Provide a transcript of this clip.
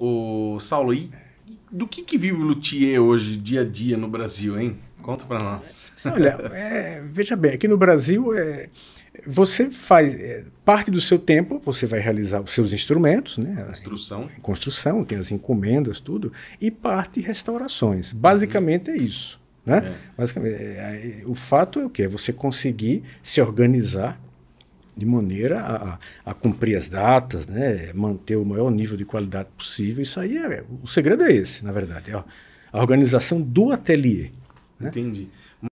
o Saulo, e do que, que vive o luthier hoje, dia a dia, no Brasil, hein? Conta para nós. Olha, é, veja bem, aqui no Brasil, é, você faz é, parte do seu tempo, você vai realizar os seus instrumentos, né? Construção. Construção, tem as encomendas, tudo, e parte restaurações. Basicamente uhum. é isso. Né? É. Basicamente, é, é, o fato é o que? É você conseguir se organizar de maneira a, a, cumprir as datas, né? manter o maior nível de qualidade possível. Isso aí é. O segredo é esse, na verdade. É a organização do ateliê. Né? Entendi.